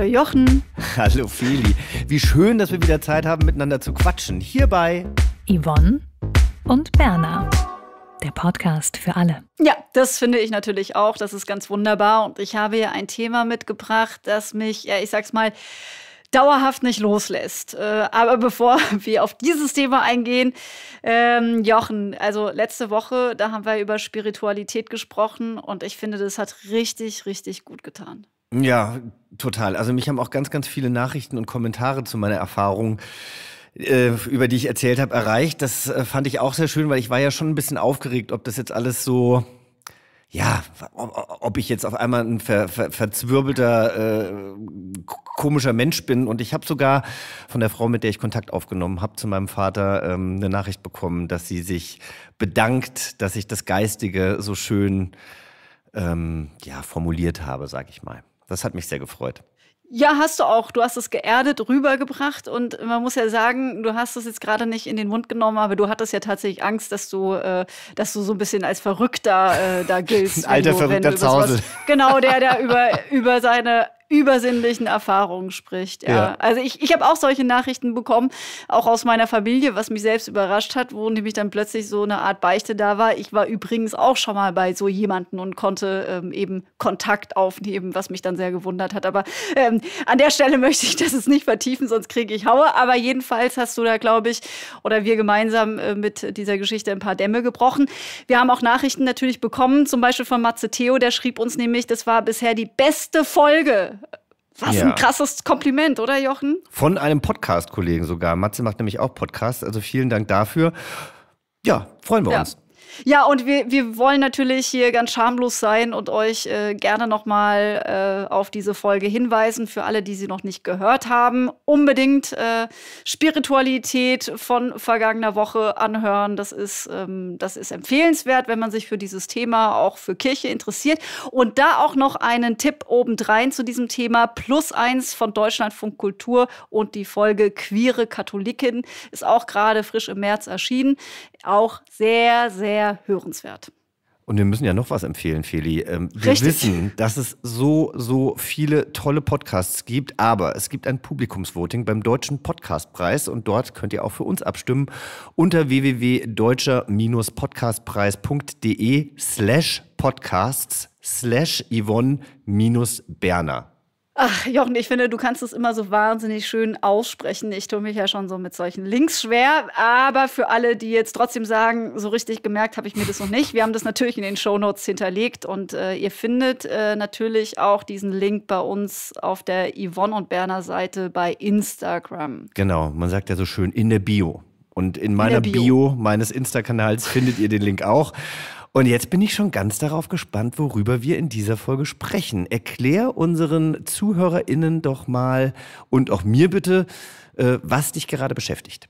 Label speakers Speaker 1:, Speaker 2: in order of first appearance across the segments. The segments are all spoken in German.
Speaker 1: Hallo Jochen.
Speaker 2: Hallo Feli. Wie schön, dass wir wieder Zeit haben, miteinander zu quatschen. Hierbei
Speaker 1: Yvonne und Berna.
Speaker 2: Der Podcast
Speaker 1: für alle. Ja, das finde ich natürlich auch. Das ist ganz wunderbar. Und ich habe hier ein Thema mitgebracht, das mich, ja, ich sag's mal, dauerhaft nicht loslässt. Äh, aber bevor wir auf dieses Thema eingehen, ähm, Jochen, also letzte Woche, da haben wir über Spiritualität gesprochen und ich finde, das hat richtig, richtig gut getan.
Speaker 2: Ja, total. Also mich haben auch ganz, ganz viele Nachrichten und Kommentare zu meiner Erfahrung äh, über die ich erzählt habe, erreicht. Das äh, fand ich auch sehr schön, weil ich war ja schon ein bisschen aufgeregt, ob das jetzt alles so, ja, ob ich jetzt auf einmal ein ver, ver, verzwirbelter, äh, komischer Mensch bin. Und ich habe sogar von der Frau, mit der ich Kontakt aufgenommen habe, zu meinem Vater ähm, eine Nachricht bekommen, dass sie sich bedankt, dass ich das Geistige so schön ähm, ja, formuliert habe, sag ich mal. Das hat mich sehr gefreut.
Speaker 1: Ja, hast du auch. Du hast es geerdet rübergebracht und man muss ja sagen, du hast es jetzt gerade nicht in den Mund genommen, aber du hattest ja tatsächlich Angst, dass du, äh, dass du so ein bisschen als Verrückter äh, da giltst. Ein alter du, Verrückter zu Hause. genau, der da über, über seine übersinnlichen Erfahrungen spricht. Ja. ja. Also ich, ich habe auch solche Nachrichten bekommen, auch aus meiner Familie, was mich selbst überrascht hat, wo nämlich dann plötzlich so eine Art Beichte da war. Ich war übrigens auch schon mal bei so jemanden und konnte ähm, eben Kontakt aufnehmen, was mich dann sehr gewundert hat. Aber ähm, an der Stelle möchte ich das jetzt nicht vertiefen, sonst kriege ich Haue. Aber jedenfalls hast du da, glaube ich, oder wir gemeinsam äh, mit dieser Geschichte ein paar Dämme gebrochen. Wir haben auch Nachrichten natürlich bekommen, zum Beispiel von Matze Theo, der schrieb uns nämlich, das war bisher die beste Folge was ja. ein krasses Kompliment, oder Jochen?
Speaker 2: Von einem Podcast-Kollegen sogar. Matze macht nämlich auch Podcasts. Also vielen Dank dafür. Ja, freuen wir ja. uns.
Speaker 1: Ja, und wir, wir wollen natürlich hier ganz schamlos sein und euch äh, gerne nochmal äh, auf diese Folge hinweisen. Für alle, die sie noch nicht gehört haben, unbedingt äh, Spiritualität von vergangener Woche anhören. Das ist, ähm, das ist empfehlenswert, wenn man sich für dieses Thema, auch für Kirche interessiert. Und da auch noch einen Tipp obendrein zu diesem Thema. Plus eins von Deutschlandfunk Kultur und die Folge Queere Katholikin ist auch gerade frisch im März erschienen. Auch sehr, sehr sehr hörenswert.
Speaker 2: Und wir müssen ja noch was empfehlen, Feli. Ähm, wir Richtig. wissen, dass es so, so viele tolle Podcasts gibt, aber es gibt ein Publikumsvoting beim Deutschen Podcastpreis und dort könnt ihr auch für uns abstimmen unter www.deutscher-podcastpreis.de slash podcasts slash Yvonne-Berner.
Speaker 1: Ach, Jochen, ich finde, du kannst es immer so wahnsinnig schön aussprechen. Ich tue mich ja schon so mit solchen Links schwer. Aber für alle, die jetzt trotzdem sagen, so richtig gemerkt habe ich mir das noch nicht. Wir haben das natürlich in den Show Notes hinterlegt. Und äh, ihr findet äh, natürlich auch diesen Link bei uns auf der Yvonne und Berner Seite bei Instagram.
Speaker 2: Genau, man sagt ja so schön in der Bio. Und in meiner in Bio. Bio meines Insta-Kanals findet ihr den Link auch. Und jetzt bin ich schon ganz darauf gespannt, worüber wir in dieser Folge sprechen. Erklär unseren ZuhörerInnen doch mal und auch mir bitte, äh, was dich gerade beschäftigt.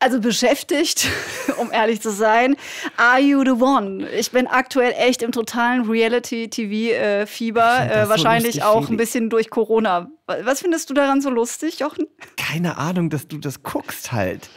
Speaker 1: Also beschäftigt, um ehrlich zu sein, Are You the One? Ich bin aktuell echt im totalen Reality-TV-Fieber, äh, wahrscheinlich so auch ein bisschen durch Corona. Was findest du daran so lustig, Jochen?
Speaker 2: Keine Ahnung, dass du das guckst halt.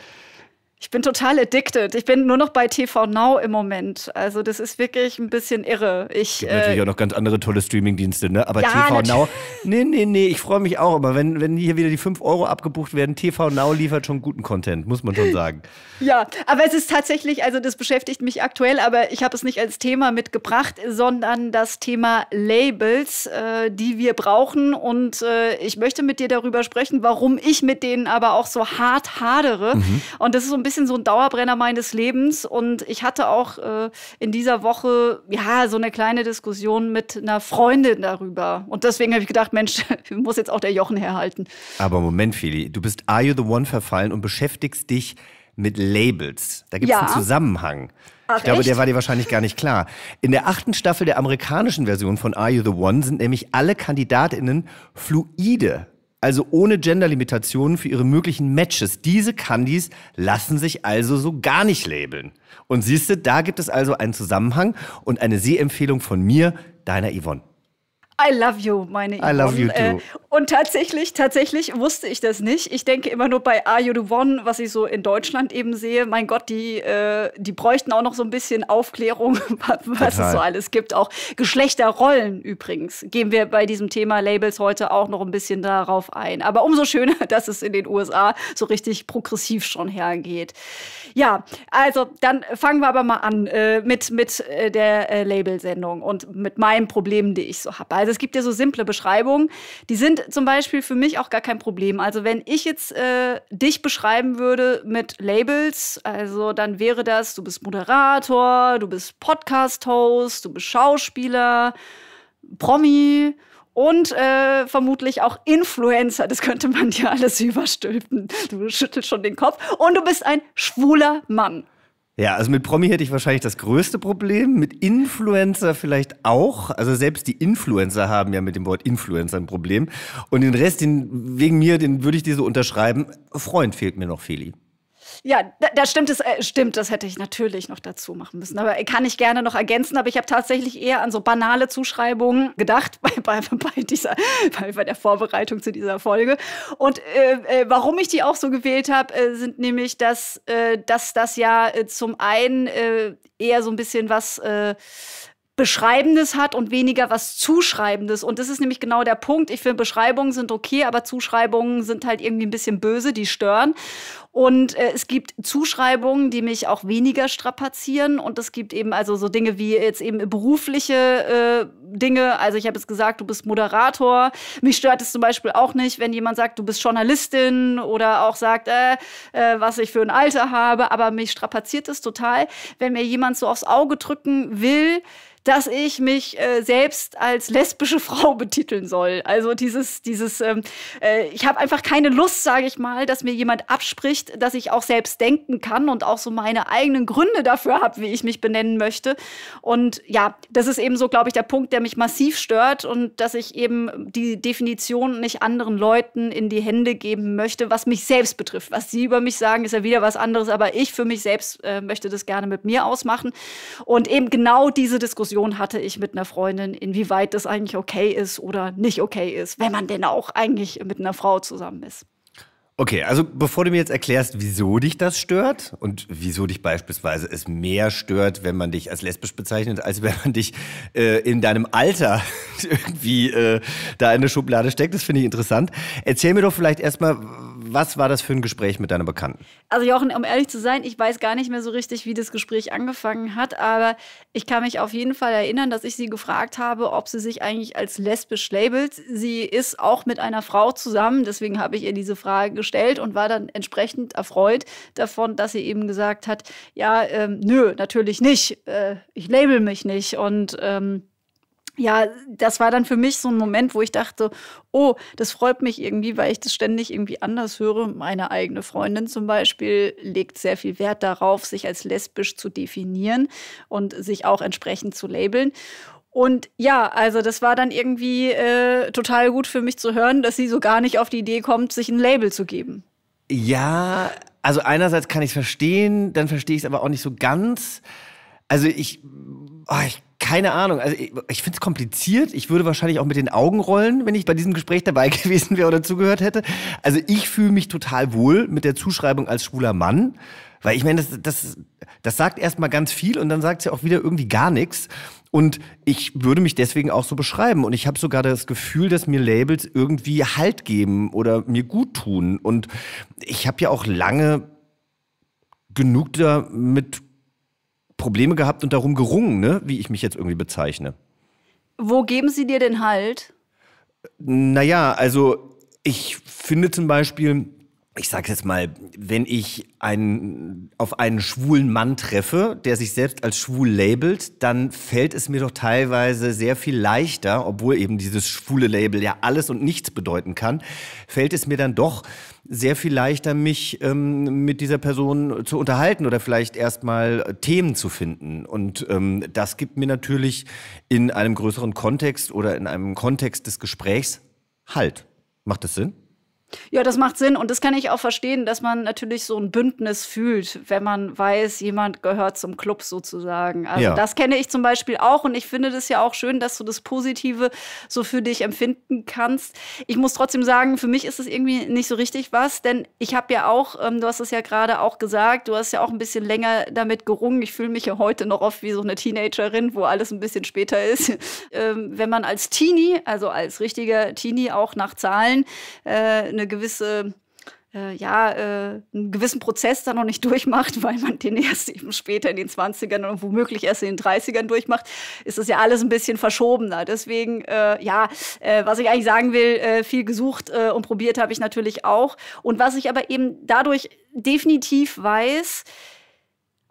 Speaker 1: Ich bin total addicted. Ich bin nur noch bei TV Now im Moment. Also das ist wirklich ein bisschen irre. Ich gibt äh, natürlich
Speaker 2: auch noch ganz andere tolle Streamingdienste, ne? Aber ja, TV Now. Nee, nee, nee, ich freue mich auch. Aber wenn, wenn hier wieder die 5 Euro abgebucht werden, TV Now liefert schon guten Content, muss man schon sagen.
Speaker 1: ja, aber es ist tatsächlich, also das beschäftigt mich aktuell, aber ich habe es nicht als Thema mitgebracht, sondern das Thema Labels, äh, die wir brauchen. Und äh, ich möchte mit dir darüber sprechen, warum ich mit denen aber auch so hart hadere. Mhm. Und das ist so ein bisschen so ein Dauerbrenner meines Lebens. Und ich hatte auch äh, in dieser Woche ja so eine kleine Diskussion mit einer Freundin darüber. Und deswegen habe ich gedacht, Mensch, muss jetzt auch der Jochen herhalten.
Speaker 2: Aber Moment, Fili, du bist Are You the One verfallen und beschäftigst dich mit Labels. Da gibt es ja. einen Zusammenhang. Ach, ich glaube, echt? der war dir wahrscheinlich gar nicht klar. In der achten Staffel der amerikanischen Version von Are You the One sind nämlich alle Kandidatinnen fluide also ohne Genderlimitationen für ihre möglichen Matches. Diese Candies lassen sich also so gar nicht labeln. Und siehst du, da gibt es also einen Zusammenhang und eine Sehempfehlung von mir, deiner Yvonne.
Speaker 1: I love you, meine Yvonne. I love you äh, too. und tatsächlich, tatsächlich wusste ich das nicht. Ich denke immer nur bei Are You the One, was ich so in Deutschland eben sehe. Mein Gott, die, äh, die bräuchten auch noch so ein bisschen Aufklärung, was Total. es so alles gibt. Auch Geschlechterrollen übrigens. Gehen wir bei diesem Thema Labels heute auch noch ein bisschen darauf ein. Aber umso schöner, dass es in den USA so richtig progressiv schon hergeht. Ja, also dann fangen wir aber mal an äh, mit, mit äh, der äh, Labelsendung und mit meinen Problemen, die ich so habe. Also es gibt ja so simple Beschreibungen, die sind zum Beispiel für mich auch gar kein Problem. Also wenn ich jetzt äh, dich beschreiben würde mit Labels, also dann wäre das, du bist Moderator, du bist Podcast-Host, du bist Schauspieler, Promi, und äh, vermutlich auch Influencer. Das könnte man dir alles überstülpen. Du schüttelst schon den Kopf. Und du bist ein schwuler Mann.
Speaker 2: Ja, also mit Promi hätte ich wahrscheinlich das größte Problem, mit Influencer vielleicht auch. Also selbst die Influencer haben ja mit dem Wort Influencer ein Problem. Und den Rest, den, wegen mir, den würde ich dir so unterschreiben. Freund fehlt mir noch, Feli. Ja,
Speaker 1: da, da stimmt es, äh, stimmt, das hätte ich natürlich noch dazu machen müssen. Aber kann ich gerne noch ergänzen, aber ich habe tatsächlich eher an so banale Zuschreibungen gedacht bei, bei, bei dieser, bei, bei, der Vorbereitung zu dieser Folge. Und äh, äh warum ich die auch so gewählt habe, äh, sind nämlich, dass, äh, dass das ja äh, zum einen äh, eher so ein bisschen was Äh, Beschreibendes hat und weniger was Zuschreibendes. Und das ist nämlich genau der Punkt. Ich finde, Beschreibungen sind okay, aber Zuschreibungen sind halt irgendwie ein bisschen böse, die stören. Und äh, es gibt Zuschreibungen, die mich auch weniger strapazieren. Und es gibt eben also so Dinge wie jetzt eben berufliche äh, Dinge. Also ich habe jetzt gesagt, du bist Moderator. Mich stört es zum Beispiel auch nicht, wenn jemand sagt, du bist Journalistin oder auch sagt, äh, äh was ich für ein Alter habe. Aber mich strapaziert es total, wenn mir jemand so aufs Auge drücken will, dass ich mich äh, selbst als lesbische Frau betiteln soll. Also dieses, dieses, ähm, äh, ich habe einfach keine Lust, sage ich mal, dass mir jemand abspricht, dass ich auch selbst denken kann und auch so meine eigenen Gründe dafür habe, wie ich mich benennen möchte. Und ja, das ist eben so, glaube ich, der Punkt, der mich massiv stört und dass ich eben die Definition nicht anderen Leuten in die Hände geben möchte, was mich selbst betrifft. Was sie über mich sagen, ist ja wieder was anderes, aber ich für mich selbst äh, möchte das gerne mit mir ausmachen. Und eben genau diese Diskussion Diskussion hatte ich mit einer Freundin, inwieweit das eigentlich okay ist oder nicht okay ist, wenn man denn auch eigentlich mit einer Frau zusammen ist.
Speaker 2: Okay, also bevor du mir jetzt erklärst, wieso dich das stört und wieso dich beispielsweise es mehr stört, wenn man dich als lesbisch bezeichnet, als wenn man dich äh, in deinem Alter irgendwie äh, da in eine Schublade steckt, das finde ich interessant. Erzähl mir doch vielleicht erstmal, was war das für ein Gespräch mit deiner Bekannten?
Speaker 1: Also Jochen, um ehrlich zu sein, ich weiß gar nicht mehr so richtig, wie das Gespräch angefangen hat, aber ich kann mich auf jeden Fall erinnern, dass ich sie gefragt habe, ob sie sich eigentlich als lesbisch labelt. Sie ist auch mit einer Frau zusammen, deswegen habe ich ihr diese Frage gestellt und war dann entsprechend erfreut davon, dass sie eben gesagt hat, ja, ähm, nö, natürlich nicht, äh, ich label mich nicht und ähm, ja, das war dann für mich so ein Moment, wo ich dachte, oh, das freut mich irgendwie, weil ich das ständig irgendwie anders höre. Meine eigene Freundin zum Beispiel legt sehr viel Wert darauf, sich als lesbisch zu definieren und sich auch entsprechend zu labeln. Und ja, also das war dann irgendwie äh, total gut für mich zu hören, dass sie so gar nicht auf die Idee kommt, sich ein Label zu geben.
Speaker 2: Ja, also einerseits kann ich es verstehen, dann verstehe ich es aber auch nicht so ganz. Also ich, oh, ich keine Ahnung. Also ich, ich finde es kompliziert. Ich würde wahrscheinlich auch mit den Augen rollen, wenn ich bei diesem Gespräch dabei gewesen wäre oder zugehört hätte. Also ich fühle mich total wohl mit der Zuschreibung als schwuler Mann. Weil ich meine, das, das, das sagt erstmal ganz viel und dann sagt es ja auch wieder irgendwie gar nichts. Und ich würde mich deswegen auch so beschreiben. Und ich habe sogar das Gefühl, dass mir Labels irgendwie Halt geben oder mir gut tun. Und ich habe ja auch lange genug damit Probleme gehabt und darum gerungen, ne? wie ich mich jetzt irgendwie bezeichne.
Speaker 1: Wo geben sie dir denn Halt?
Speaker 2: Naja, also ich finde zum Beispiel, ich sage jetzt mal, wenn ich einen, auf einen schwulen Mann treffe, der sich selbst als schwul labelt, dann fällt es mir doch teilweise sehr viel leichter, obwohl eben dieses schwule Label ja alles und nichts bedeuten kann, fällt es mir dann doch sehr viel leichter, mich ähm, mit dieser Person zu unterhalten oder vielleicht erstmal Themen zu finden. Und ähm, das gibt mir natürlich in einem größeren Kontext oder in einem Kontext des Gesprächs Halt. Macht das Sinn?
Speaker 1: Ja, das macht Sinn und das kann ich auch verstehen, dass man natürlich so ein Bündnis fühlt, wenn man weiß, jemand gehört zum Club sozusagen. Also ja. das kenne ich zum Beispiel auch und ich finde das ja auch schön, dass du das Positive so für dich empfinden kannst. Ich muss trotzdem sagen, für mich ist es irgendwie nicht so richtig was, denn ich habe ja auch, ähm, du hast es ja gerade auch gesagt, du hast ja auch ein bisschen länger damit gerungen. Ich fühle mich ja heute noch oft wie so eine Teenagerin, wo alles ein bisschen später ist. ähm, wenn man als Teenie, also als richtiger Teenie auch nach Zahlen äh, eine gewisse äh, ja, äh, einen gewissen Prozess da noch nicht durchmacht, weil man den erst eben später in den 20ern und womöglich erst in den 30ern durchmacht, ist das ja alles ein bisschen verschobener. Deswegen, äh, ja, äh, was ich eigentlich sagen will, äh, viel gesucht äh, und probiert habe ich natürlich auch. Und was ich aber eben dadurch definitiv weiß,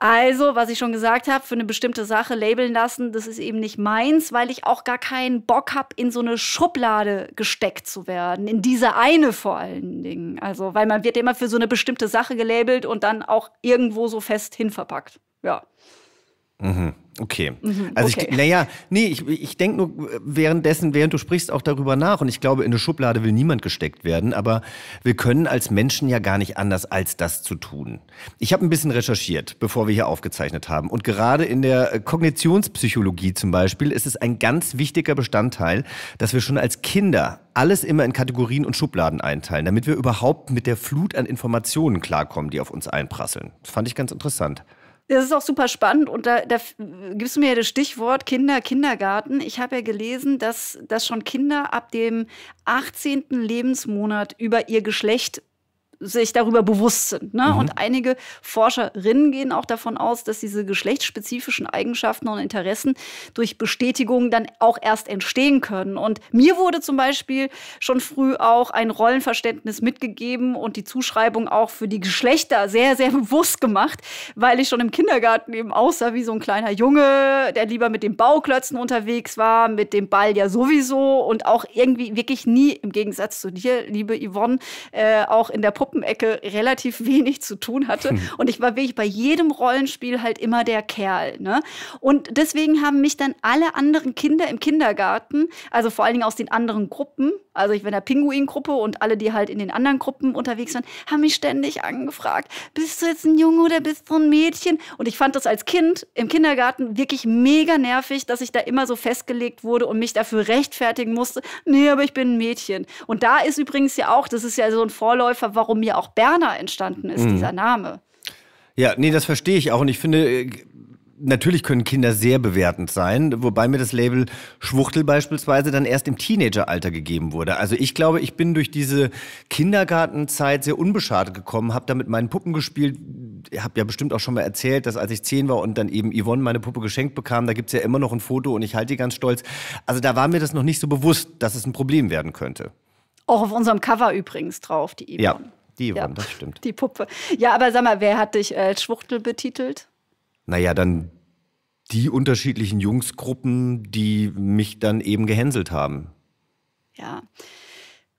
Speaker 1: also, was ich schon gesagt habe, für eine bestimmte Sache labeln lassen, das ist eben nicht meins, weil ich auch gar keinen Bock habe, in so eine Schublade gesteckt zu werden. In diese eine vor allen Dingen. Also, weil man wird immer für so eine bestimmte Sache gelabelt und dann auch irgendwo so fest hinverpackt. Ja.
Speaker 2: Mhm. Okay. Mhm, also okay. ich, naja, nee, ich, ich denke nur währenddessen, während du sprichst, auch darüber nach. Und ich glaube, in eine Schublade will niemand gesteckt werden. Aber wir können als Menschen ja gar nicht anders, als das zu tun. Ich habe ein bisschen recherchiert, bevor wir hier aufgezeichnet haben. Und gerade in der äh, Kognitionspsychologie zum Beispiel ist es ein ganz wichtiger Bestandteil, dass wir schon als Kinder alles immer in Kategorien und Schubladen einteilen, damit wir überhaupt mit der Flut an Informationen klarkommen, die auf uns einprasseln. Das fand ich ganz interessant.
Speaker 1: Das ist auch super spannend und da, da gibst du mir ja das Stichwort Kinder, Kindergarten. Ich habe ja gelesen, dass, dass schon Kinder ab dem 18. Lebensmonat über ihr Geschlecht sich darüber bewusst sind. Ne? Mhm. Und einige Forscherinnen gehen auch davon aus, dass diese geschlechtsspezifischen Eigenschaften und Interessen durch Bestätigung dann auch erst entstehen können. Und mir wurde zum Beispiel schon früh auch ein Rollenverständnis mitgegeben und die Zuschreibung auch für die Geschlechter sehr, sehr bewusst gemacht, weil ich schon im Kindergarten eben aussah wie so ein kleiner Junge, der lieber mit den Bauklötzen unterwegs war, mit dem Ball ja sowieso und auch irgendwie wirklich nie, im Gegensatz zu dir, liebe Yvonne, äh, auch in der Puppen Puppenecke relativ wenig zu tun hatte. Hm. Und ich war wirklich bei jedem Rollenspiel halt immer der Kerl. Ne? Und deswegen haben mich dann alle anderen Kinder im Kindergarten, also vor allen Dingen aus den anderen Gruppen, also ich war in der Pinguin-Gruppe und alle, die halt in den anderen Gruppen unterwegs waren, haben mich ständig angefragt, bist du jetzt ein Junge oder bist du ein Mädchen? Und ich fand das als Kind im Kindergarten wirklich mega nervig, dass ich da immer so festgelegt wurde und mich dafür rechtfertigen musste, nee, aber ich bin ein Mädchen. Und da ist übrigens ja auch, das ist ja so ein Vorläufer, warum warum mir auch Berner entstanden ist, mhm. dieser Name.
Speaker 2: Ja, nee, das verstehe ich auch. Und ich finde, äh, natürlich können Kinder sehr bewertend sein, wobei mir das Label Schwuchtel beispielsweise dann erst im Teenageralter gegeben wurde. Also ich glaube, ich bin durch diese Kindergartenzeit sehr unbeschadet gekommen, habe da mit meinen Puppen gespielt. Ich habe ja bestimmt auch schon mal erzählt, dass als ich zehn war und dann eben Yvonne meine Puppe geschenkt bekam, da gibt es ja immer noch ein Foto und ich halte die ganz stolz. Also da war mir das noch nicht so bewusst, dass es ein Problem werden könnte.
Speaker 1: Auch auf unserem Cover übrigens drauf, die Yvonne. Ja.
Speaker 2: Die Yvonne, ja. das stimmt.
Speaker 1: Die Puppe. Ja, aber sag mal, wer hat dich äh, als Schwuchtel betitelt?
Speaker 2: Naja, dann die unterschiedlichen Jungsgruppen, die mich dann eben gehänselt haben.
Speaker 1: Ja.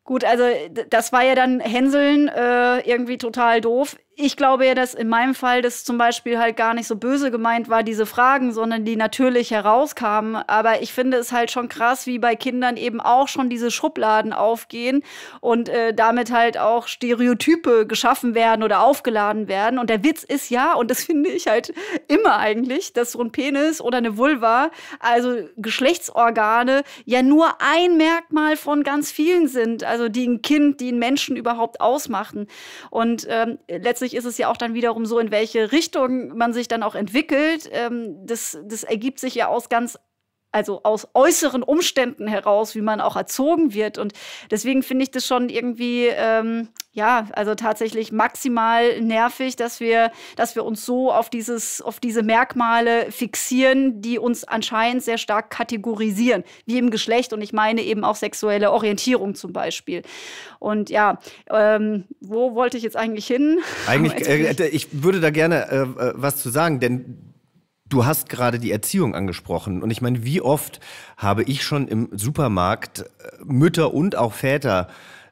Speaker 1: Gut, also das war ja dann Hänseln äh, irgendwie total doof ich glaube ja, dass in meinem Fall das zum Beispiel halt gar nicht so böse gemeint war, diese Fragen, sondern die natürlich herauskamen. Aber ich finde es halt schon krass, wie bei Kindern eben auch schon diese Schubladen aufgehen und äh, damit halt auch Stereotype geschaffen werden oder aufgeladen werden. Und der Witz ist ja, und das finde ich halt immer eigentlich, dass so ein Penis oder eine Vulva, also Geschlechtsorgane, ja nur ein Merkmal von ganz vielen sind, also die ein Kind, die einen Menschen überhaupt ausmachen. Und ähm, letztendlich letztlich ist es ja auch dann wiederum so, in welche Richtung man sich dann auch entwickelt. Ähm, das, das ergibt sich ja aus ganz also aus äußeren Umständen heraus, wie man auch erzogen wird. Und deswegen finde ich das schon irgendwie, ähm, ja, also tatsächlich maximal nervig, dass wir, dass wir uns so auf dieses, auf diese Merkmale fixieren, die uns anscheinend sehr stark kategorisieren, wie im Geschlecht und ich meine eben auch sexuelle Orientierung zum Beispiel. Und ja, ähm, wo wollte ich jetzt eigentlich hin? Eigentlich, äh,
Speaker 2: ich würde da gerne äh, äh was zu sagen, denn Du hast gerade die Erziehung angesprochen. Und ich meine, wie oft habe ich schon im Supermarkt äh, Mütter und auch Väter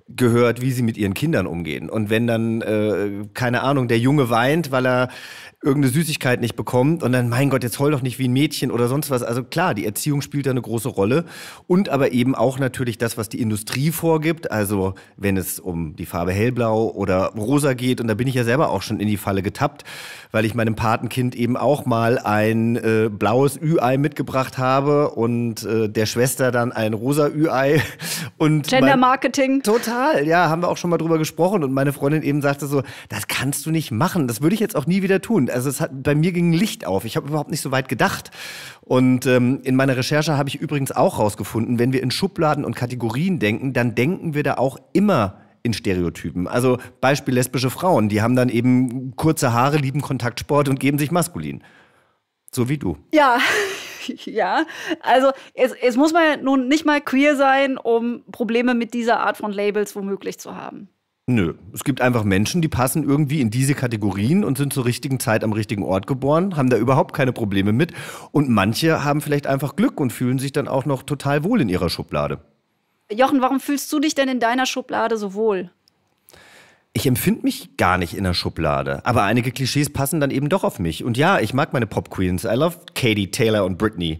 Speaker 2: gehört, wie sie mit ihren Kindern umgehen. Und wenn dann, äh, keine Ahnung, der Junge weint, weil er irgendeine Süßigkeit nicht bekommt und dann, mein Gott, jetzt heul doch nicht wie ein Mädchen oder sonst was. Also klar, die Erziehung spielt da eine große Rolle und aber eben auch natürlich das, was die Industrie vorgibt. Also wenn es um die Farbe hellblau oder rosa geht und da bin ich ja selber auch schon in die Falle getappt, weil ich meinem Patenkind eben auch mal ein äh, blaues Ü-Ei mitgebracht habe und äh, der Schwester dann ein rosa Ü-Ei Gender Marketing. Mein, total, ja, haben wir auch schon mal drüber gesprochen und meine Freundin eben sagte so, das kannst du nicht machen, das würde ich jetzt auch nie wieder tun also es hat, bei mir ging Licht auf. Ich habe überhaupt nicht so weit gedacht. Und ähm, in meiner Recherche habe ich übrigens auch herausgefunden, wenn wir in Schubladen und Kategorien denken, dann denken wir da auch immer in Stereotypen. Also Beispiel lesbische Frauen, die haben dann eben kurze Haare, lieben Kontaktsport und geben sich maskulin. So wie du.
Speaker 1: Ja, ja. Also es, es muss man nun nicht mal queer sein, um Probleme mit dieser Art von Labels womöglich zu haben.
Speaker 2: Nö, es gibt einfach Menschen, die passen irgendwie in diese Kategorien und sind zur richtigen Zeit am richtigen Ort geboren, haben da überhaupt keine Probleme mit. Und manche haben vielleicht einfach Glück und fühlen sich dann auch noch total wohl in ihrer Schublade.
Speaker 1: Jochen, warum fühlst du dich denn in deiner Schublade so wohl?
Speaker 2: ich empfinde mich gar nicht in der Schublade. Aber einige Klischees passen dann eben doch auf mich. Und ja, ich mag meine Pop Queens. I love Katie, Taylor und Britney.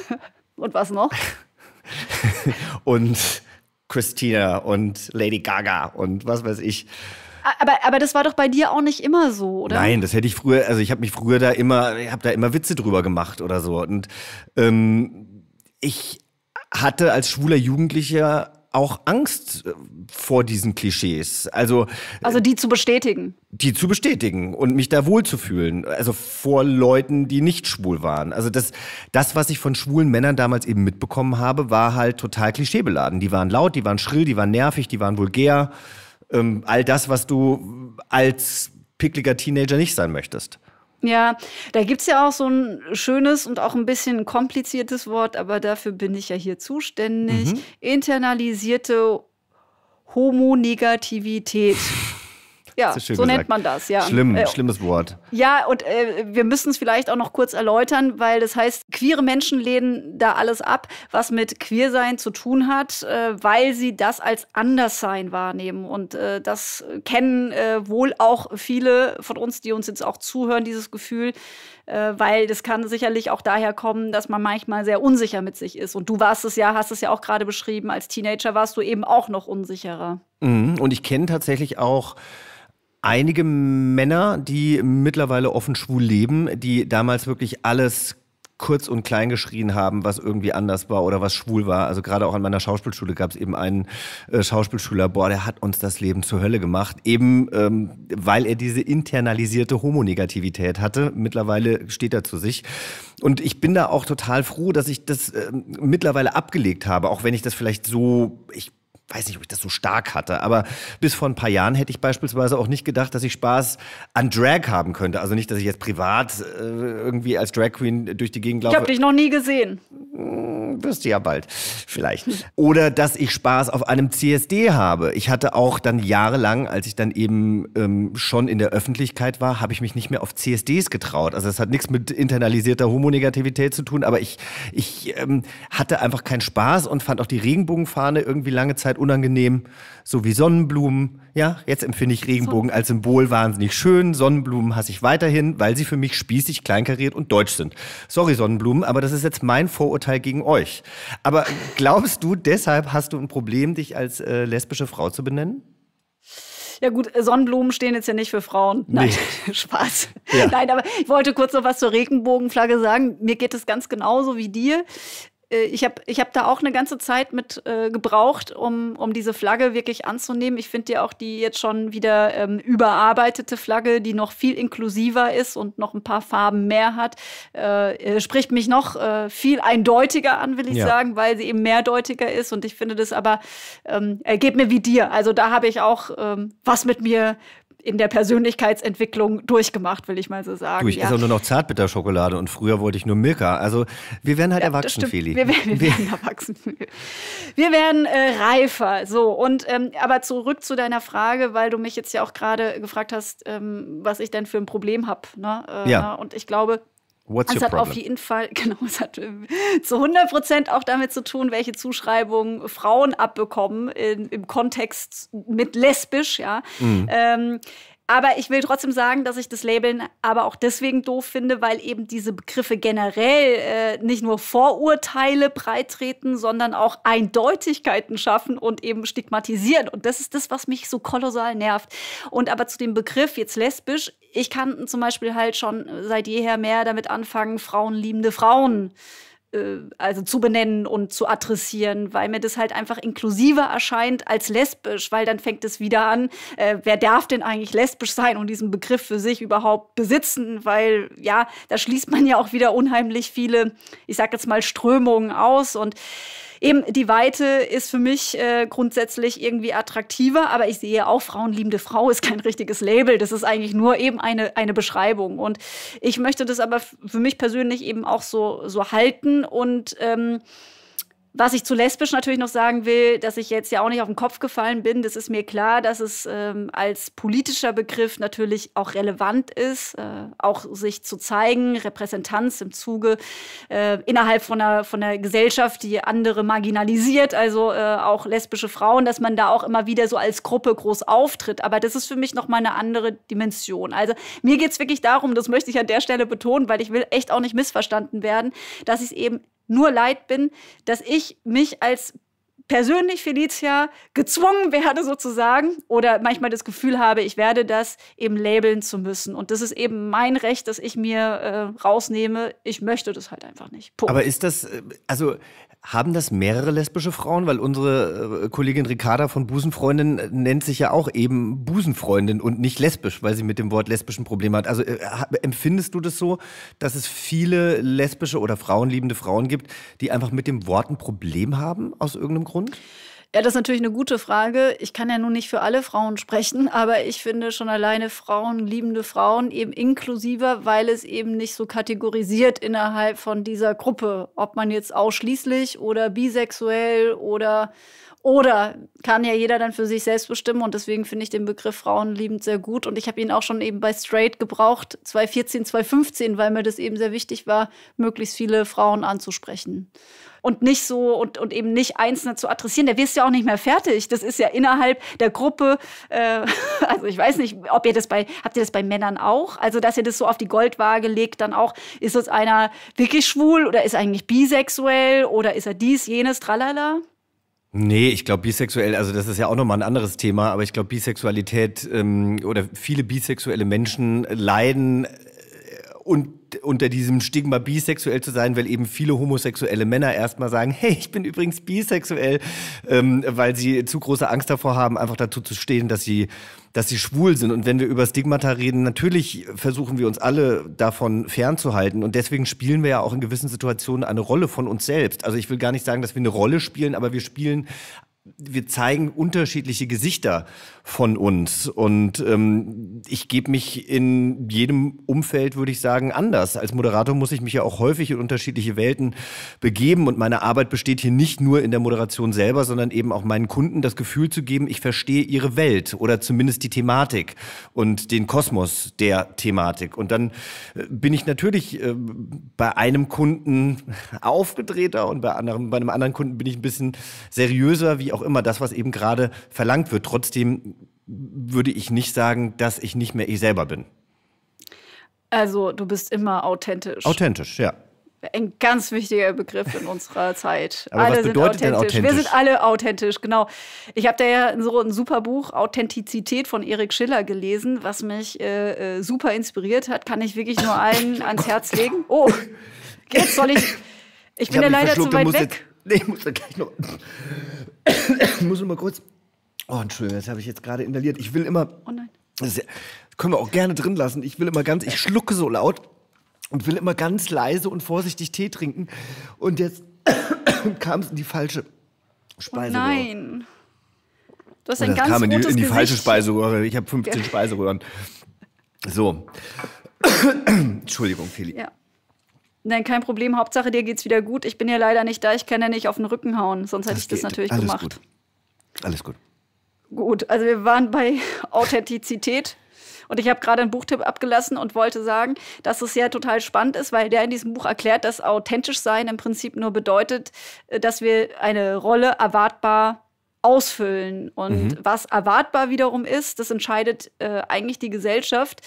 Speaker 1: und was noch?
Speaker 2: und Christina und Lady Gaga und was weiß ich.
Speaker 1: Aber, aber das war doch bei dir auch nicht immer so, oder? Nein,
Speaker 2: das hätte ich früher, also ich habe mich früher da immer, ich habe da immer Witze drüber gemacht oder so. Und ähm, ich hatte als schwuler Jugendlicher auch Angst äh, vor diesen Klischees. Also, also die zu
Speaker 1: bestätigen.
Speaker 2: Die zu bestätigen und mich da wohlzufühlen. Also vor Leuten, die nicht schwul waren. Also das, das, was ich von schwulen Männern damals eben mitbekommen habe, war halt total klischeebeladen. Die waren laut, die waren schrill, die waren nervig, die waren vulgär. Ähm, all das, was du als pickliger Teenager nicht sein möchtest.
Speaker 1: Ja, da gibt es ja auch so ein schönes und auch ein bisschen kompliziertes Wort, aber dafür bin ich ja hier zuständig. Mhm. Internalisierte Homonegativität. Ja, so gesagt. nennt man das, ja. Schlimm, äh, schlimmes Wort. Ja, und äh, wir müssen es vielleicht auch noch kurz erläutern, weil das heißt, queere Menschen lehnen da alles ab, was mit Queersein zu tun hat, äh, weil sie das als Anderssein wahrnehmen. Und äh, das kennen äh, wohl auch viele von uns, die uns jetzt auch zuhören, dieses Gefühl, äh, weil das kann sicherlich auch daher kommen, dass man manchmal sehr unsicher mit sich ist. Und du warst es ja, hast es ja auch gerade beschrieben, als Teenager warst du eben auch noch unsicherer.
Speaker 2: Mhm. Und ich kenne tatsächlich auch einige Männer, die mittlerweile offen schwul leben, die damals wirklich alles kurz und klein geschrien haben, was irgendwie anders war oder was schwul war. Also gerade auch an meiner Schauspielschule gab es eben einen äh, Schauspielschüler, boah, der hat uns das Leben zur Hölle gemacht, eben ähm, weil er diese internalisierte Homonegativität hatte. Mittlerweile steht er zu sich. Und ich bin da auch total froh, dass ich das äh, mittlerweile abgelegt habe, auch wenn ich das vielleicht so, ich weiß nicht, ob ich das so stark hatte, aber bis vor ein paar Jahren hätte ich beispielsweise auch nicht gedacht, dass ich Spaß an Drag haben könnte. Also nicht, dass ich jetzt privat äh, irgendwie als Drag Queen durch die Gegend laufe. Ich habe dich
Speaker 1: noch nie gesehen.
Speaker 2: Hm, wirst du ja bald, vielleicht. Oder dass ich Spaß auf einem CSD habe. Ich hatte auch dann jahrelang, als ich dann eben ähm, schon in der Öffentlichkeit war, habe ich mich nicht mehr auf CSDs getraut. Also das hat nichts mit internalisierter Homonegativität zu tun, aber ich, ich ähm, hatte einfach keinen Spaß und fand auch die Regenbogenfahne irgendwie lange Zeit unangenehm, so wie Sonnenblumen. Ja, jetzt empfinde ich Regenbogen als Symbol wahnsinnig schön. Sonnenblumen hasse ich weiterhin, weil sie für mich spießig, kleinkariert und deutsch sind. Sorry, Sonnenblumen, aber das ist jetzt mein Vorurteil gegen euch. Aber glaubst du, deshalb hast du ein Problem, dich als äh, lesbische Frau zu benennen?
Speaker 1: Ja gut, Sonnenblumen stehen jetzt ja nicht für Frauen. Nein, nee. Spaß. Ja. Nein, aber ich wollte kurz noch was zur Regenbogenflagge sagen. Mir geht es ganz genauso wie dir. Äh, ich habe ich hab da auch eine ganze Zeit mit äh, gebraucht, um, um diese Flagge wirklich anzunehmen. Ich finde ja auch die jetzt schon wieder ähm, überarbeitete Flagge, die noch viel inklusiver ist und noch ein paar Farben mehr hat, äh, äh, spricht mich noch äh, viel eindeutiger an, will ich ja. sagen, weil sie eben mehrdeutiger ist. Und ich finde das aber, ähm, geht mir wie dir. Also da habe ich auch ähm, was mit mir in der Persönlichkeitsentwicklung durchgemacht, will ich mal so sagen. Du, ich ja. esse auch nur
Speaker 2: noch Zartbitterschokolade und früher wollte ich nur Milka. Also wir werden halt ja, erwachsen, Feli. Wir, wir, wir,
Speaker 1: werden erwachsen. Wir werden äh, reifer. So, und ähm, aber zurück zu deiner Frage, weil du mich jetzt ja auch gerade gefragt hast, ähm, was ich denn für ein Problem habe. Ne? Äh, ja. Und ich glaube,
Speaker 2: What's also your problem? Es hat auf
Speaker 1: jeden Fall, genau, es hat äh, zu 100 Prozent auch damit zu tun, welche Zuschreibungen Frauen abbekommen in, im Kontext mit lesbisch, ja. Mhm. Ähm, aber ich will trotzdem sagen, dass ich das Labeln aber auch deswegen doof finde, weil eben diese Begriffe generell äh, nicht nur Vorurteile breitreten, sondern auch Eindeutigkeiten schaffen und eben stigmatisieren. Und das ist das, was mich so kolossal nervt. Und aber zu dem Begriff jetzt lesbisch, ich kann zum Beispiel halt schon seit jeher mehr damit anfangen, Frauen liebende Frauen äh, äh, also zu benennen und zu adressieren, weil mir das halt einfach inklusiver erscheint als lesbisch, weil dann fängt es wieder an, äh, wer darf denn eigentlich lesbisch sein und diesen Begriff für sich überhaupt besitzen, weil ja, da schließt man ja auch wieder unheimlich viele, ich sag jetzt mal, Strömungen aus und eben die Weite ist für mich äh, grundsätzlich irgendwie attraktiver, aber ich sehe auch, Frauenliebende Frau ist kein richtiges Label. Das ist eigentlich nur eben eine, eine Beschreibung. Und ich möchte das aber für mich persönlich eben auch so, so halten und ähm, was ich zu lesbisch natürlich noch sagen will, dass ich jetzt ja auch nicht auf den Kopf gefallen bin, das ist mir klar, dass es ähm, als politischer Begriff natürlich auch relevant ist, äh, auch sich zu zeigen, Repräsentanz im Zuge äh, innerhalb von einer, von einer Gesellschaft, die andere marginalisiert, also äh, auch lesbische Frauen, dass man da auch immer wieder so als Gruppe groß auftritt. Aber das ist für mich nochmal eine andere Dimension. Also mir geht es wirklich darum, das möchte ich an der Stelle betonen, weil ich will echt auch nicht missverstanden werden, dass ich es eben nur leid bin, dass ich mich als persönlich Felicia gezwungen werde sozusagen oder manchmal das Gefühl habe, ich werde das eben labeln zu müssen. Und das ist eben mein Recht, das ich mir äh, rausnehme, ich möchte das halt einfach nicht. Punkt. Aber ist
Speaker 2: das, äh, also haben das mehrere lesbische Frauen? Weil unsere äh, Kollegin Ricarda von Busenfreundin äh, nennt sich ja auch eben Busenfreundin und nicht lesbisch, weil sie mit dem Wort lesbischen Probleme hat. Also äh, empfindest du das so, dass es viele lesbische oder frauenliebende Frauen gibt, die einfach mit dem Wort ein Problem haben aus irgendeinem Grund?
Speaker 1: Ja, das ist natürlich eine gute Frage. Ich kann ja nun nicht für alle Frauen sprechen, aber ich finde schon alleine Frauen, liebende Frauen eben inklusiver, weil es eben nicht so kategorisiert innerhalb von dieser Gruppe, ob man jetzt ausschließlich oder bisexuell oder oder kann ja jeder dann für sich selbst bestimmen und deswegen finde ich den Begriff Frauen liebend sehr gut und ich habe ihn auch schon eben bei Straight gebraucht, 2014, 2015, weil mir das eben sehr wichtig war, möglichst viele Frauen anzusprechen. Und nicht so und, und eben nicht einzelne zu adressieren. Da wirst du ja auch nicht mehr fertig. Das ist ja innerhalb der Gruppe. Äh, also ich weiß nicht, ob ihr das bei, habt ihr das bei Männern auch? Also, dass ihr das so auf die Goldwaage legt, dann auch, ist es einer wirklich schwul oder ist eigentlich bisexuell oder ist er dies, jenes, tralala?
Speaker 2: Nee, ich glaube bisexuell, also das ist ja auch nochmal ein anderes Thema, aber ich glaube Bisexualität ähm, oder viele bisexuelle Menschen leiden äh, und unter diesem Stigma bisexuell zu sein, weil eben viele homosexuelle Männer erstmal sagen, hey, ich bin übrigens bisexuell, ähm, weil sie zu große Angst davor haben, einfach dazu zu stehen, dass sie dass sie schwul sind. Und wenn wir über Stigmata reden, natürlich versuchen wir uns alle davon fernzuhalten. Und deswegen spielen wir ja auch in gewissen Situationen eine Rolle von uns selbst. Also ich will gar nicht sagen, dass wir eine Rolle spielen, aber wir spielen wir zeigen unterschiedliche Gesichter von uns. Und ähm, ich gebe mich in jedem Umfeld, würde ich sagen, anders. Als Moderator muss ich mich ja auch häufig in unterschiedliche Welten begeben. Und meine Arbeit besteht hier nicht nur in der Moderation selber, sondern eben auch meinen Kunden das Gefühl zu geben, ich verstehe ihre Welt oder zumindest die Thematik und den Kosmos der Thematik. Und dann äh, bin ich natürlich äh, bei einem Kunden aufgedrehter und bei, anderen, bei einem anderen Kunden bin ich ein bisschen seriöser, wie auch immer das, was eben gerade verlangt wird. Trotzdem würde ich nicht sagen, dass ich nicht mehr ich selber bin.
Speaker 1: Also du bist immer authentisch. Authentisch, ja. Ein ganz wichtiger Begriff in unserer Zeit. Aber alle was bedeutet sind authentisch. Denn authentisch. Wir sind alle authentisch, genau. Ich habe da ja so ein super Buch Authentizität von Erik Schiller gelesen, was mich äh, äh super inspiriert hat. Kann ich wirklich nur allen ans Herz legen. Oh, jetzt soll ich.
Speaker 2: Ich bin ja leider zu weit weg. Jetzt, nee, ich muss da gleich noch ich muss nur mal kurz. Oh, Entschuldigung, das habe ich jetzt gerade inhaliert. Ich will immer. Oh nein. Das können wir auch gerne drin lassen. Ich will immer ganz. Ich schlucke so laut und will immer ganz leise und vorsichtig Tee trinken. Und jetzt kam es in die falsche Speiseröhre. Oh
Speaker 1: nein. Du hast ein und das ganz kam in die, in die falsche Speiseröhre.
Speaker 2: Ich habe 15 Speiseröhren. So. Entschuldigung, Feli.
Speaker 1: Ja. Nein, kein Problem. Hauptsache, dir geht's wieder gut. Ich bin ja leider nicht da. Ich kann ja nicht auf den Rücken hauen. Sonst hätte das ich das geht. natürlich Alles gemacht. Gut. Alles gut. Gut, also wir waren bei Authentizität. Und ich habe gerade einen Buchtipp abgelassen und wollte sagen, dass es ja total spannend ist, weil der in diesem Buch erklärt, dass authentisch sein im Prinzip nur bedeutet, äh, dass wir eine Rolle erwartbar ausfüllen. Und mhm. was erwartbar wiederum ist, das entscheidet äh, eigentlich die Gesellschaft.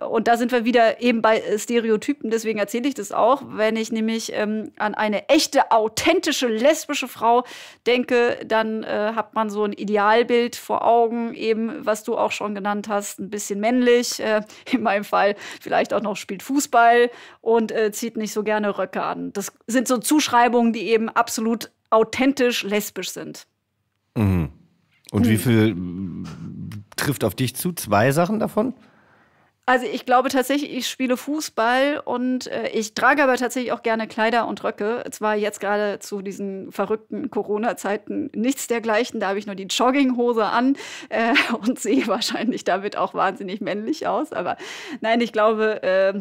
Speaker 1: Und da sind wir wieder eben bei äh, Stereotypen. Deswegen erzähle ich das auch. Wenn ich nämlich ähm, an eine echte, authentische lesbische Frau denke, dann äh, hat man so ein Idealbild vor Augen, eben was du auch schon genannt hast, ein bisschen männlich, äh, in meinem Fall vielleicht auch noch spielt Fußball und äh, zieht nicht so gerne Röcke an. Das sind so Zuschreibungen, die eben absolut authentisch lesbisch sind.
Speaker 2: Mhm. Und wie hm. viel äh, trifft auf dich zu? Zwei Sachen davon?
Speaker 1: Also ich glaube tatsächlich, ich spiele Fußball und äh, ich trage aber tatsächlich auch gerne Kleider und Röcke. Zwar jetzt gerade zu diesen verrückten Corona-Zeiten nichts dergleichen. Da habe ich nur die Jogginghose an äh, und sehe wahrscheinlich damit auch wahnsinnig männlich aus. Aber nein, ich glaube, äh,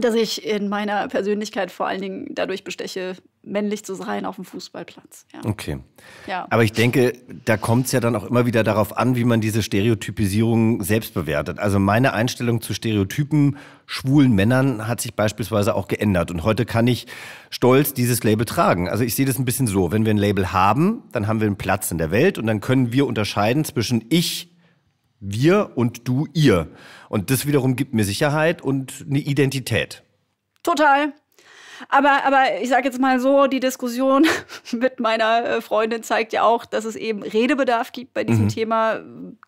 Speaker 1: dass ich in meiner Persönlichkeit vor allen Dingen dadurch besteche, männlich zu sein auf dem Fußballplatz. Ja. Okay. Ja. Aber ich
Speaker 2: denke, da kommt es ja dann auch immer wieder darauf an, wie man diese Stereotypisierung selbst bewertet. Also meine Einstellung zu Stereotypen schwulen Männern hat sich beispielsweise auch geändert. Und heute kann ich stolz dieses Label tragen. Also ich sehe das ein bisschen so. Wenn wir ein Label haben, dann haben wir einen Platz in der Welt und dann können wir unterscheiden zwischen ich wir und du ihr. Und das wiederum gibt mir Sicherheit und eine Identität.
Speaker 1: Total. Aber, aber ich sage jetzt mal so, die Diskussion mit meiner äh, Freundin zeigt ja auch, dass es eben Redebedarf gibt bei diesem mhm. Thema,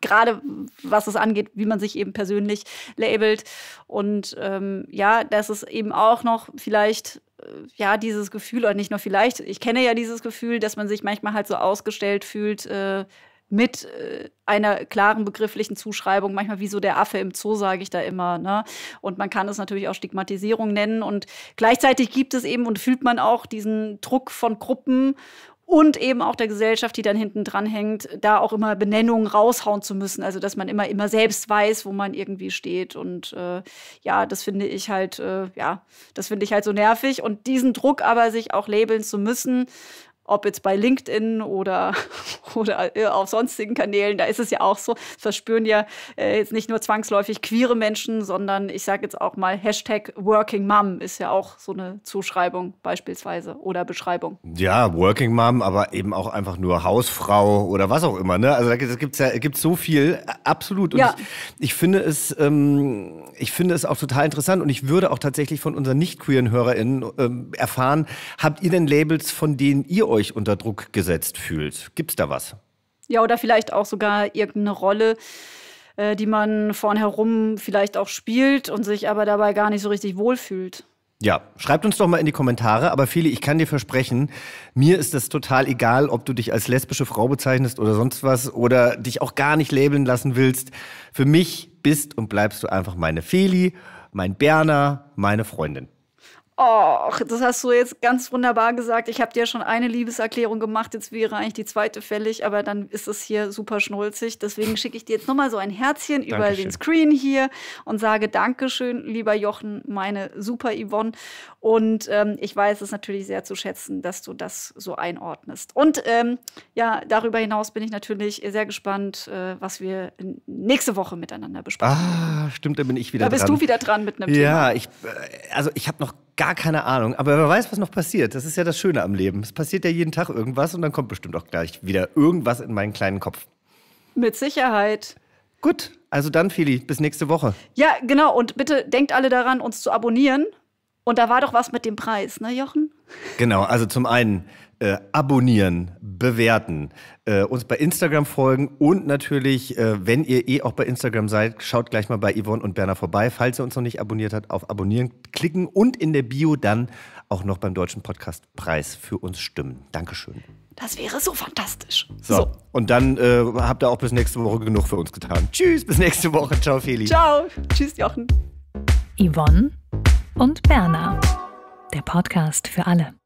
Speaker 1: gerade was es angeht, wie man sich eben persönlich labelt. Und ähm, ja, dass es eben auch noch vielleicht äh, ja, dieses Gefühl, oder nicht nur vielleicht, ich kenne ja dieses Gefühl, dass man sich manchmal halt so ausgestellt fühlt, äh, mit äh, einer klaren begrifflichen Zuschreibung, manchmal wie so der Affe im Zoo, sage ich da immer. Ne? Und man kann es natürlich auch Stigmatisierung nennen. Und gleichzeitig gibt es eben und fühlt man auch diesen Druck von Gruppen und eben auch der Gesellschaft, die dann hinten dran hängt, da auch immer Benennungen raushauen zu müssen. Also dass man immer immer selbst weiß, wo man irgendwie steht. Und äh, ja, das finde ich halt, äh, ja, das finde ich halt so nervig. Und diesen Druck aber, sich auch labeln zu müssen ob jetzt bei LinkedIn oder, oder äh, auf sonstigen Kanälen, da ist es ja auch so, das verspüren ja äh, jetzt nicht nur zwangsläufig queere Menschen, sondern ich sage jetzt auch mal Hashtag Working Mom ist ja auch so eine Zuschreibung beispielsweise oder Beschreibung.
Speaker 2: Ja, Working Mom, aber eben auch einfach nur Hausfrau oder was auch immer. Ne? Also da gibt es ja gibt's so viel, absolut. Und ja. ich, ich, finde es, ähm, ich finde es auch total interessant und ich würde auch tatsächlich von unseren nicht-queeren HörerInnen ähm, erfahren, habt ihr denn Labels, von denen ihr euch euch unter Druck gesetzt fühlt. Gibt es da was?
Speaker 1: Ja, oder vielleicht auch sogar irgendeine Rolle, äh, die man vornherum vielleicht auch spielt und sich aber dabei gar nicht so richtig wohlfühlt.
Speaker 2: Ja, schreibt uns doch mal in die Kommentare, aber Feli, ich kann dir versprechen, mir ist das total egal, ob du dich als lesbische Frau bezeichnest oder sonst was oder dich auch gar nicht labeln lassen willst. Für mich bist und bleibst du einfach meine Feli, mein Berner, meine Freundin.
Speaker 1: Oh, das hast du jetzt ganz wunderbar gesagt. Ich habe dir schon eine Liebeserklärung gemacht, jetzt wäre eigentlich die zweite fällig, aber dann ist es hier super schnulzig. Deswegen schicke ich dir jetzt nochmal so ein Herzchen Dankeschön. über den Screen hier und sage Dankeschön, lieber Jochen, meine super Yvonne. Und ähm, ich weiß es natürlich sehr zu schätzen, dass du das so einordnest. Und ähm, ja, darüber hinaus bin ich natürlich sehr gespannt, äh, was wir nächste Woche miteinander besprechen. Ah, stimmt, da bin ich wieder dran. Da bist du wieder dran mit einem ja, Thema. Ja,
Speaker 2: äh, also ich habe noch gar keine Ahnung. Aber wer weiß, was noch passiert. Das ist ja das Schöne am Leben. Es passiert ja jeden Tag irgendwas und dann kommt bestimmt auch gleich wieder irgendwas in meinen kleinen Kopf.
Speaker 1: Mit Sicherheit.
Speaker 2: Gut, also dann, Fili, bis nächste Woche.
Speaker 1: Ja, genau. Und bitte denkt alle daran, uns zu abonnieren. Und da war doch was mit dem Preis, ne, Jochen?
Speaker 2: Genau, also zum einen äh, abonnieren, bewerten, äh, uns bei Instagram folgen und natürlich, äh, wenn ihr eh auch bei Instagram seid, schaut gleich mal bei Yvonne und Berner vorbei. Falls ihr uns noch nicht abonniert habt, auf Abonnieren klicken und in der Bio dann auch noch beim Deutschen Podcastpreis für uns stimmen. Dankeschön.
Speaker 1: Das wäre so fantastisch.
Speaker 2: So, so. und dann äh, habt ihr auch bis nächste Woche genug für uns getan. Tschüss, bis nächste Woche. Ciao, Feli. Ciao. Tschüss, Jochen. Yvonne und Berner der Podcast für alle.